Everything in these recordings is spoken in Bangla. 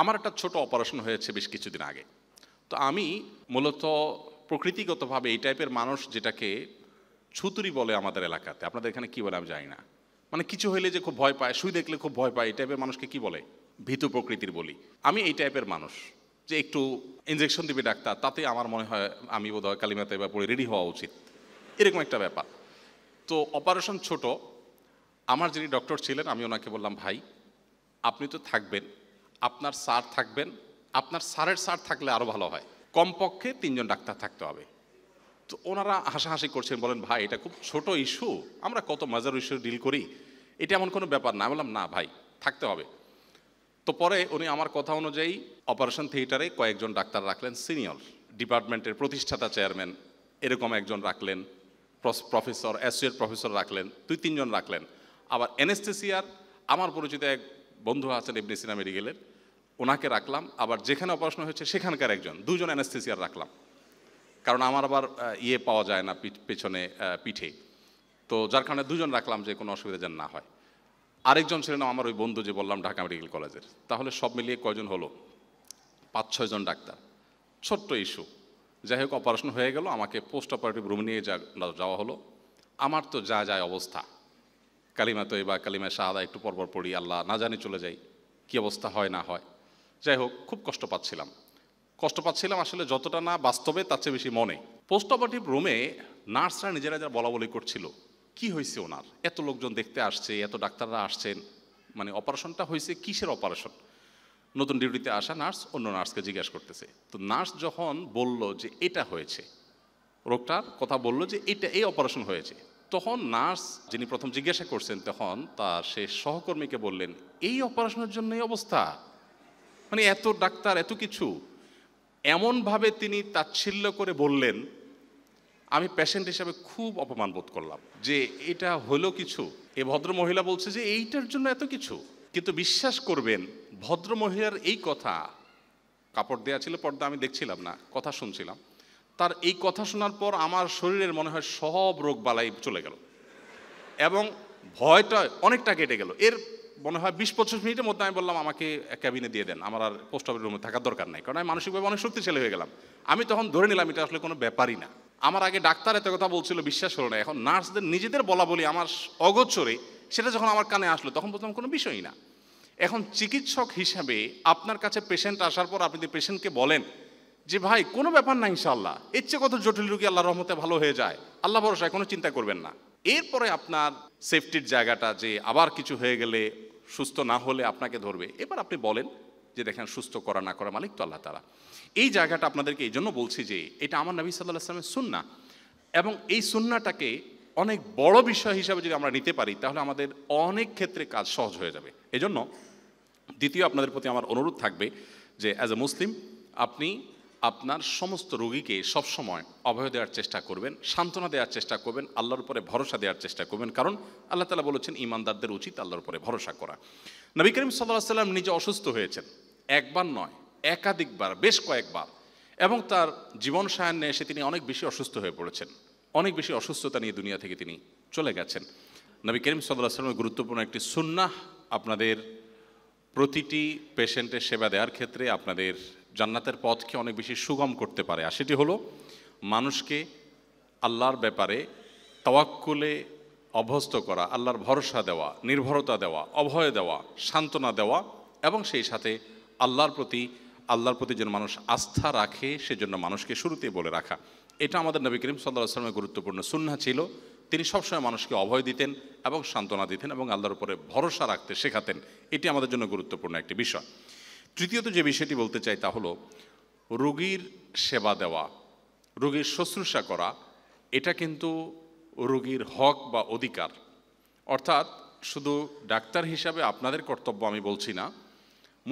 আমার একটা ছোট অপারেশন হয়েছে বেশ কিছুদিন আগে তো আমি মূলত প্রকৃতিগতভাবে এই টাইপের মানুষ যেটাকে ছুতুরি বলে আমাদের এলাকাতে আপনাদের এখানে কি বলে আমি জানি না মানে কিছু হইলে যে খুব ভয় পায় শুই দেখলে খুব ভয় পায় এই টাইপের মানুষকে কি বলে ভীতু প্রকৃতির বলি আমি এই টাইপের মানুষ যে একটু ইঞ্জেকশন দিবে ডাক্তার তাতে আমার মনে হয় আমি বোধ হয় কালিমাতে বা পড়ে রেডি হওয়া উচিত এরকম একটা ব্যাপার তো অপারেশন ছোট আমার যিনি ডক্টর ছিলেন আমি ওনাকে বললাম ভাই আপনি তো থাকবেন আপনার স্যার থাকবেন আপনার স্যারের স্যার থাকলে আরও ভালো হয় কমপক্ষে তিনজন ডাক্তার থাকতে হবে তো ওনারা হাসাহাসি করছেন বলেন ভাই এটা খুব ছোট ইস্যু আমরা কত মজার ইস্যু ডিল করি এটা এমন কোনো ব্যাপার না বললাম না ভাই থাকতে হবে তো পরে উনি আমার কথা অনুযায়ী অপারেশন থিয়েটারে কয়েকজন ডাক্তার রাখলেন সিনিয়র ডিপার্টমেন্টের প্রতিষ্ঠাতা চেয়ারম্যান এরকম একজন রাখলেন প্রফেসর অ্যাসোসিয়েট প্রফেসর রাখলেন দুই তিনজন রাখলেন আবার এনেস্থেসিয়ার আমার পরিচিত এক বন্ধু আছেন ইবনে সিনা মেডিকেলের ওনাকে রাখলাম আবার যেখানে অপারেশন হয়েছে সেখানকার একজন দুজন অ্যানাস্থেসিয়ার রাখলাম কারণ আমার আবার ইয়ে পাওয়া যায় না পেছনে পিঠে তো যার কারণে দুজন রাখলাম যে কোনো অসুবিধা যেন না হয় আরেকজন ছিলেন আমার ওই বন্ধু যে বললাম ঢাকা মেডিকেল কলেজের তাহলে সব মিলিয়ে কয়জন হলো পাঁচ ছয়জন ডাক্তার ছোট্ট ইস্যু যাই হোক অপারেশন হয়ে গেল আমাকে পোস্ট অপারেটিভ রুম নিয়ে যাওয়া হলো আমার তো যা যায় অবস্থা কালিমা বা কালিমা শাহাদা একটু পরপর পড়ি আল্লাহ না জানি চলে যাই কী অবস্থা হয় না হয় যাই হোক খুব কষ্ট পাচ্ছিলাম কষ্ট পাচ্ছিলাম আসলে যতটা না বাস্তবে তার চেয়ে বেশি মনে পোস্ট অপারেটিভ রুমে নার্সরা নিজেরা যারা বলা বলি করছিল কী হয়েছে ওনার এত লোকজন দেখতে আসছে এত ডাক্তাররা আসছেন মানে অপারেশনটা হয়েছে কিসের অপারেশন নতুন ডিউটিতে আসা নার্স অন্য নার্সকে জিজ্ঞাসা করতেছে তো নার্স যখন বলল যে এটা হয়েছে রোগটার কথা বলল যে এটা এই অপারেশন হয়েছে তখন নার্স যিনি প্রথম জিজ্ঞাসা করছেন তখন তার সে সহকর্মীকে বললেন এই অপারেশনের জন্য এই অবস্থা মানে এত ডাক্তার এত কিছু এমনভাবে তিনি তাচ্ছিল্য করে বললেন আমি পেশেন্ট হিসাবে খুব অপমান বোধ করলাম যে এটা হলো কিছু এ ভদ্র মহিলা বলছে যে এইটার জন্য এত কিছু কিন্তু বিশ্বাস করবেন ভদ্র মহিলার এই কথা কাপড় দেয়া ছিল পর্দা আমি দেখছিলাম না কথা শুনছিলাম তার এই কথা শোনার পর আমার শরীরের মনে হয় সব রোগ বালাই চলে গেল এবং ভয়টা অনেকটা কেটে গেল এর মনে হয় বিশ পঁচিশ মিনিটের মধ্যে আমি বললাম আমাকে ক্যাবিনে দিয়ে দেন আমার আর পোস্ট অফিস রুমে থাকার দরকার নাই কারণ আমি মানসিকভাবে অনেক শক্তিশালী হয়ে গেলাম আমি তখন ধরে নিলাম এটা আসলে কোনো ব্যাপারই না আমার আগে ডাক্তার এত কথা বলছিল বিশ্বাস হলো না এখন নার্সদের নিজেদের বলা বলি আমার অগোচরে সেটা যখন আমার কানে আসলো তখন বলতাম কোনো বিষয়ই না এখন চিকিৎসক হিসাবে আপনার কাছে পেশেন্ট আসার পর আপনি যদি পেশেন্টকে বলেন যে ভাই কোনো ব্যাপার না ইনশাল্লাহ এর চেয়ে কত জটিল রুগী আল্লাহ রহমতে ভালো হয়ে যায় আল্লাহ ভরসায় কোনো চিন্তা করবেন না এরপরে আপনার সেফটির জায়গাটা যে আবার কিছু হয়ে গেলে সুস্থ না হলে আপনাকে ধরবে এবার আপনি বলেন যে দেখেন সুস্থ করা না করা মালিক তো আল্লাহ তারা এই জায়গাটা আপনাদেরকে এই জন্য বলছি যে এটা আমার নবী সাল্লাহ আসলামের সুন্না এবং এই সুন্নাটাকে অনেক বড় বিষয় হিসাবে যদি আমরা নিতে পারি তাহলে আমাদের অনেক ক্ষেত্রে কাজ সহজ হয়ে যাবে এজন্য দ্বিতীয় আপনাদের প্রতি আমার অনুরোধ থাকবে যে অ্যাজ এ মুসলিম আপনি আপনার সমস্ত রোগীকে সবসময় অভয় দেওয়ার চেষ্টা করবেন সান্ত্বনা দেওয়ার চেষ্টা করবেন আল্লাহর উপরে ভরসা দেওয়ার চেষ্টা করবেন কারণ আল্লাহ তালা বলেছেন ইমানদারদের উচিত আল্লাহর উপরে ভরসা করা নবী করিম সাল্লাহ সাল্লাম নিজে অসুস্থ হয়েছেন একবার নয় একাধিকবার বেশ কয়েকবার এবং তার জীবন সায়ান্নে এসে তিনি অনেক বেশি অসুস্থ হয়ে পড়েছেন অনেক বেশি অসুস্থতা নিয়ে দুনিয়া থেকে তিনি চলে গেছেন নবী করিম সাল্লাহ সাল্লামের গুরুত্বপূর্ণ একটি সুন্না আপনাদের প্রতিটি পেশেন্টের সেবা দেওয়ার ক্ষেত্রে আপনাদের জান্নাতের পথকে অনেক বেশি সুগম করতে পারে আর সেটি হলো মানুষকে আল্লাহর ব্যাপারে তওয়াক্কুলে অভ্যস্ত করা আল্লাহর ভরসা দেওয়া নির্ভরতা দেওয়া অভয় দেওয়া সান্ত্বনা দেওয়া এবং সেই সাথে আল্লাহর প্রতি আল্লাহর প্রতি যেন মানুষ আস্থা রাখে সেজন্য মানুষকে শুরুতে বলে রাখা এটা আমাদের নবী করিম সাল্লাহ আসলামের গুরুত্বপূর্ণ সুন্না ছিল তিনি সবসময় মানুষকে অভয় দিতেন এবং সান্ত্বনা দিতেন এবং আল্লাহর উপরে ভরসা রাখতে শেখাতেন এটি আমাদের জন্য গুরুত্বপূর্ণ একটি বিষয় তৃতীয়ত যে বিষয়টি বলতে চাই তা হলো রোগীর সেবা দেওয়া রোগীর শুশ্রূষা করা এটা কিন্তু রোগীর হক বা অধিকার অর্থাৎ শুধু ডাক্তার হিসাবে আপনাদের কর্তব্য আমি বলছি না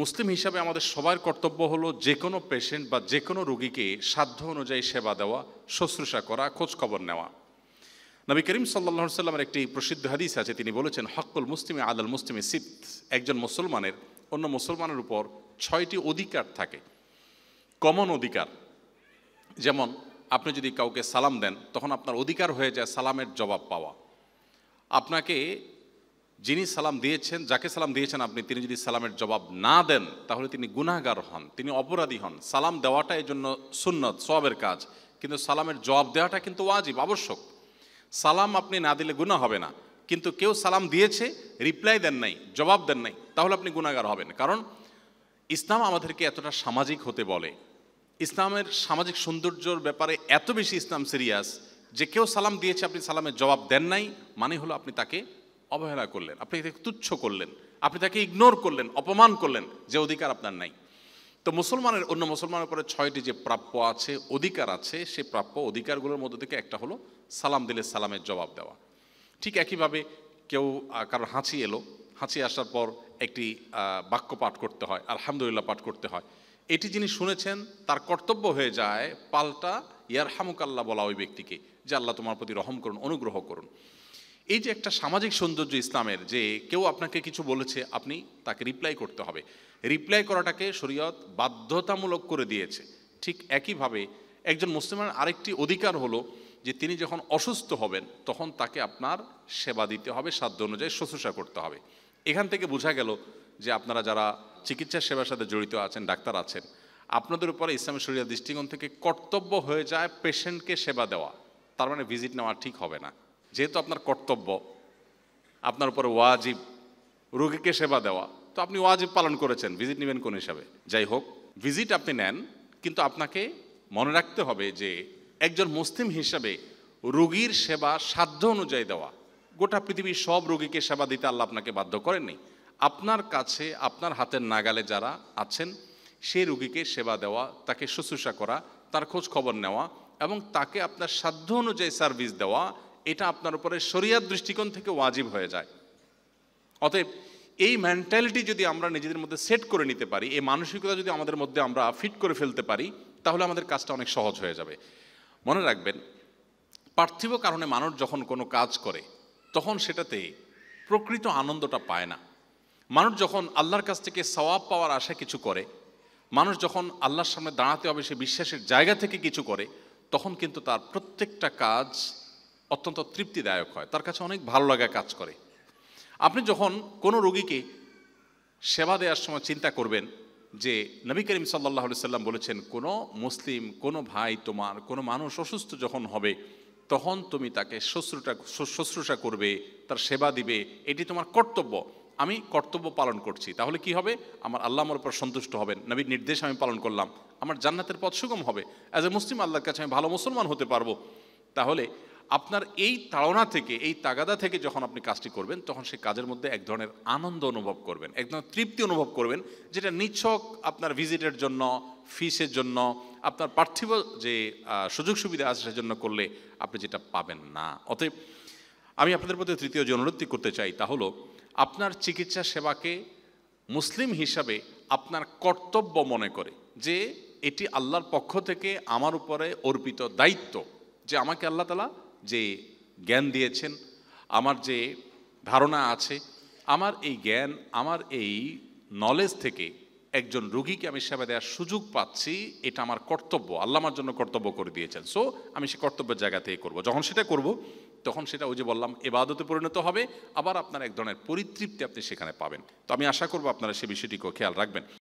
মুসলিম হিসাবে আমাদের সবার কর্তব্য হলো যে কোনো পেশেন্ট বা যে কোনো রোগীকে সাধ্য অনুযায়ী সেবা দেওয়া শুশ্রূষা করা খোঁজখবর নেওয়া নবী করিম সাল্লা সাল্লামের একটি প্রসিদ্ধ হাদিস আছে তিনি বলেছেন হকুল মুসলিমে আদাল মুসলিমে সিদ্ধ একজন মুসলমানের অন্য মুসলমানের উপর ছয়টি অধিকার থাকে কমন অধিকার যেমন আপনি যদি কাউকে সালাম দেন তখন আপনার অধিকার হয়ে যায় সালামের জবাব পাওয়া আপনাকে যিনি সালাম দিয়েছেন যাকে সালাম দিয়েছেন আপনি তিনি যদি সালামের জবাব না দেন তাহলে তিনি গুনাহগার হন তিনি অপরাধী হন সালাম দেওয়াটা এই জন্য সুন্নত সবের কাজ কিন্তু সালামের জবাব দেওয়াটা কিন্তু ওয়াজিব আবশ্যক সালাম আপনি না দিলে গুণা হবে না কিন্তু কেউ সালাম দিয়েছে রিপ্লাই দেন নাই জবাব দেন নাই তাহলে আপনি গুণাগার হবেন কারণ ইসলাম আমাদেরকে এতটা সামাজিক হতে বলে ইসলামের সামাজিক সৌন্দর্যর ব্যাপারে এত বেশি ইসলাম সিরিয়াস যে কেউ সালাম দিয়েছে আপনি সালামের জবাব দেন নাই মানে হলো আপনি তাকে অবহেলা করলেন আপনি তাকে তুচ্ছ করলেন আপনি তাকে ইগনোর করলেন অপমান করলেন যে অধিকার আপনার নাই তো মুসলমানের অন্য মুসলমানের উপরে ছয়টি যে প্রাপ্য আছে অধিকার আছে সে প্রাপ্য অধিকারগুলোর মধ্যে থেকে একটা হলো সালাম দিলে সালামের জবাব দেওয়া ঠিক একইভাবে কেউ কারোর হাঁচি এলো হাঁচি আসার পর একটি বাক্য পাঠ করতে হয় আলহামদুলিল্লাহ পাঠ করতে হয় এটি যিনি শুনেছেন তার কর্তব্য হয়ে যায় পাল্টা ইয়ার বলা ওই ব্যক্তিকে যে আল্লাহ তোমার প্রতি রহম করুন অনুগ্রহ করুন এই যে একটা সামাজিক সৌন্দর্য ইসলামের যে কেউ আপনাকে কিছু বলেছে আপনি তাকে রিপ্লাই করতে হবে রিপ্লাই করাটাকে শরীয়ত বাধ্যতামূলক করে দিয়েছে ঠিক একইভাবে একজন মুসলিমের আরেকটি অধিকার হলো যে তিনি যখন অসুস্থ হবেন তখন তাকে আপনার সেবা দিতে হবে সাধ্য অনুযায়ী শুশ্রূষা করতে হবে এখান থেকে বোঝা গেল যে আপনারা যারা চিকিৎসা সেবার সাথে জড়িত আছেন ডাক্তার আছেন আপনাদের উপরে ইসলামী শরীরের দৃষ্টিকোণ থেকে কর্তব্য হয়ে যায় পেশেন্টকে সেবা দেওয়া তার মানে ভিজিট নেওয়া ঠিক হবে না যেহেতু আপনার কর্তব্য আপনার উপরে ওয়াজিব রোগীকে সেবা দেওয়া তো আপনি ওয়াজিব পালন করেছেন ভিজিট নেবেন কোন হিসাবে যাই হোক ভিজিট আপনি নেন কিন্তু আপনাকে মনে রাখতে হবে যে একজন মুসলিম হিসাবে রোগীর সেবা সাধ্য অনুযায়ী দেওয়া গোটা পৃথিবীর সব রোগীকে সেবা দিতে আল্লাহ আপনাকে বাধ্য করেননি আপনার কাছে আপনার হাতের নাগালে যারা আছেন সেই রুগীকে সেবা দেওয়া তাকে শুশ্রূষা করা তার খোঁজ খবর নেওয়া এবং তাকে আপনার সাধ্য অনুযায়ী সার্ভিস দেওয়া এটা আপনার উপরে শরিয়ার দৃষ্টিকোণ থেকে ওয়াজিব হয়ে যায় অতএব এই মেন্টালিটি যদি আমরা নিজেদের মধ্যে সেট করে নিতে পারি এই মানসিকতা যদি আমাদের মধ্যে আমরা ফিট করে ফেলতে পারি তাহলে আমাদের কাজটা অনেক সহজ হয়ে যাবে মনে রাখবেন পার্থিব কারণে মানুষ যখন কোনো কাজ করে তখন সেটাতে প্রকৃত আনন্দটা পায় না মানুষ যখন আল্লাহর কাছ থেকে সওয়াব পাওয়ার আশা কিছু করে মানুষ যখন আল্লাহর সামনে দাঁড়াতে হবে সে বিশ্বাসের জায়গা থেকে কিছু করে তখন কিন্তু তার প্রত্যেকটা কাজ অত্যন্ত তৃপ্তিদায়ক হয় তার কাছে অনেক ভালো লাগা কাজ করে আপনি যখন কোনো রোগীকে সেবা দেওয়ার সময় চিন্তা করবেন যে নবী করিম সাল্লাহ সাল্লাম বলেছেন কোনো মুসলিম কোনো ভাই তোমার কোনো মানুষ অসুস্থ যখন হবে তখন তুমি তাকে শ্বশ্রুটা শ্বশ্রূষা করবে তার সেবা দিবে এটি তোমার কর্তব্য আমি কর্তব্য পালন করছি তাহলে কি হবে আমার আল্লাহ আমার উপর সন্তুষ্ট হবেন নবীর নির্দেশ আমি পালন করলাম আমার জান্নাতের পথ সুগম হবে অ্যাজ এ মুসলিম আল্লাহর কাছে আমি ভালো মুসলমান হতে পারবো তাহলে আপনার এই তাড়না থেকে এই তাগাদা থেকে যখন আপনি কাজটি করবেন তখন সেই কাজের মধ্যে এক ধরনের আনন্দ অনুভব করবেন এক ধরনের তৃপ্তি অনুভব করবেন যেটা নিচ্ছক আপনার ভিজিটের জন্য ফিসের জন্য আপনার পার্থিব যে সুযোগ সুবিধা আছে সেজন্য করলে আপনি যেটা পাবেন না অতএব আমি আপনাদের প্রতি তৃতীয় যে অনুরোধটি করতে চাই তা হলো আপনার চিকিৎসা সেবাকে মুসলিম হিসাবে আপনার কর্তব্য মনে করে যে এটি আল্লাহর পক্ষ থেকে আমার উপরে অর্পিত দায়িত্ব যে আমাকে আল্লাহ তালা যে জ্ঞান দিয়েছেন আমার যে ধারণা আছে আমার এই জ্ঞান আমার এই নলেজ থেকে একজন রুগীকে আমি সেবা দেওয়ার সুযোগ পাচ্ছি এটা আমার কর্তব্য আল্লাহ আমার জন্য কর্তব্য করে দিয়েছেন সো আমি সে কর্তব্যের জায়গা থেকে করবো যখন সেটা করব তখন সেটা ওই যে বললাম এবাদতে পরিণত হবে আবার আপনার এক ধরনের পরিতৃপ্তি আপনি সেখানে পাবেন তো আমি আশা করবো আপনারা সে বিষয়টিকেও খেয়াল রাখবেন